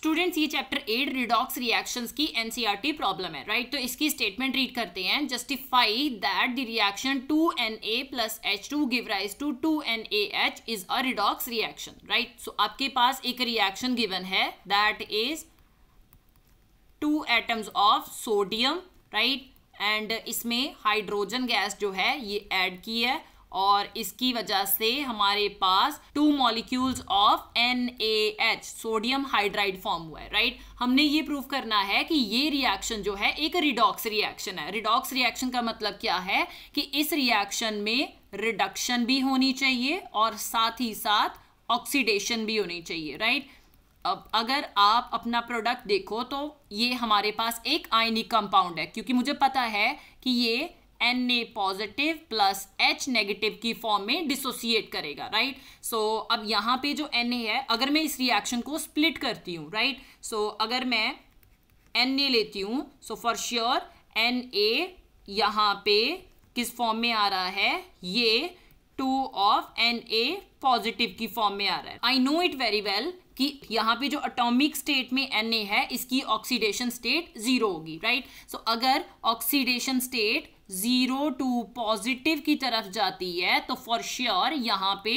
Students ये chapter eight redox reactions की NCERT problem e है राइट right? तो इसकी स्टेटमेंट रीड करते हैं justify that the reaction two N A plus H two give rise to two N A H is a redox reaction right so आपके पास एक reaction given है that is two atoms of sodium right and इसमें hydrogen gas जो है ये add की है और इसकी वजह से हमारे पास two molecules of H sodium hydride form हुआ है राइट हमने ये प्रूव करना है कि ये रिएक्शन जो है एक रिडॉक्स रिएक्शन है रिडॉक्स रिएक्शन का मतलब क्या है कि इस रिएक्शन में रिडक्शन भी होनी चाहिए और साथ ही साथ ऑक्सीडेशन भी होनी चाहिए राइट अब अगर आप अपना प्रोडक्ट देखो तो ये हमारे पास एक आयनिक कंपाउंड है क्योंकि मुझे पता है कि ये N A positive plus H negative की फॉर्म में डिसोसिएट करेगा राइट right? सो so, अब यहाँ पे जो एन ए है अगर मैं इस रिएक्शन को स्प्लिट करती हूँ राइट right? सो so, अगर मैं एन ए लेती हूँ so for sure N A यहाँ पे किस फॉर्म में आ रहा है ये two of N A positive की फॉर्म में आ रहा है I know it very well कि यहाँ पे जो अटोमिक स्टेट में एन है इसकी ऑक्सीडेशन स्टेट जीरो होगी राइट सो अगर oxidation state zero to positive की तरफ जाती है तो फॉर श्योर यहाँ पे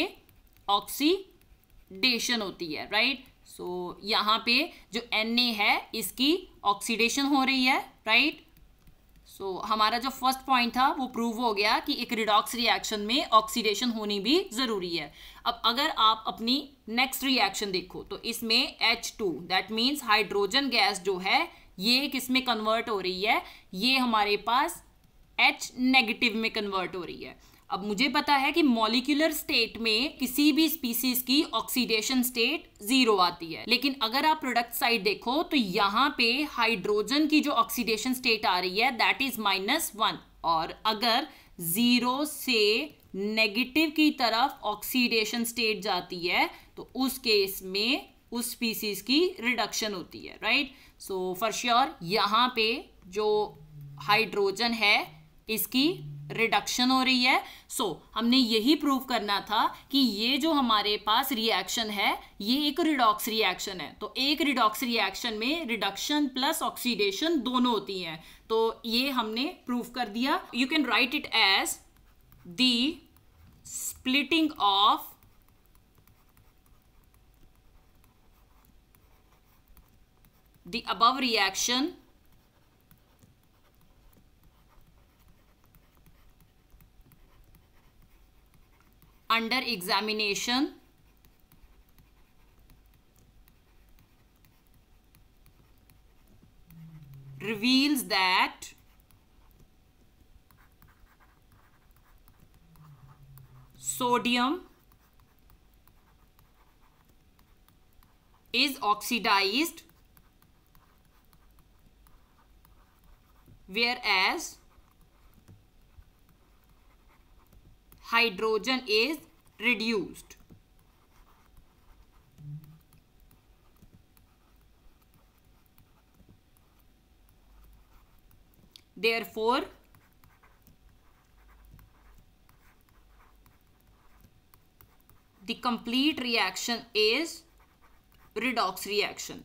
ऑक्सीडेशन होती है राइट सो so, यहाँ पे जो एन है इसकी ऑक्सीडेशन हो रही है राइट right? सो so, हमारा जो फर्स्ट पॉइंट था वो प्रूव हो गया कि एक रिडॉक्स रिएक्शन में ऑक्सीडेशन होनी भी ज़रूरी है अब अगर आप अपनी नेक्स्ट रिएक्शन देखो तो इसमें H2 two that means hydrogen gas जो है ये किसमें कन्वर्ट हो रही है ये हमारे पास H नेगेटिव में कन्वर्ट हो रही है अब मुझे पता है कि मॉलिक्यूलर स्टेट में किसी भी स्पीसीज की ऑक्सीडेशन स्टेट जीरो आती है लेकिन अगर आप प्रोडक्ट साइड देखो तो यहाँ पे हाइड्रोजन की जो ऑक्सीडेशन स्टेट आ रही है दैट इज माइनस वन और अगर जीरो से नेगेटिव की तरफ ऑक्सीडेशन स्टेट जाती है तो उस केस में उस स्पीसीज की रिडक्शन होती है राइट सो फॉर श्योर यहाँ पे जो हाइड्रोजन है इसकी रिडक्शन हो रही है सो so, हमने यही प्रूव करना था कि ये जो हमारे पास रिएक्शन है ये एक रिडॉक्स रिएक्शन है तो एक रिडॉक्स रिएक्शन में रिडक्शन प्लस ऑक्सीडेशन दोनों होती हैं तो ये हमने प्रूव कर दिया you can write it as the splitting of the above reaction under examination reveals that sodium is oxidized whereas hydrogen is reduced. Therefore, the complete reaction is redox reaction.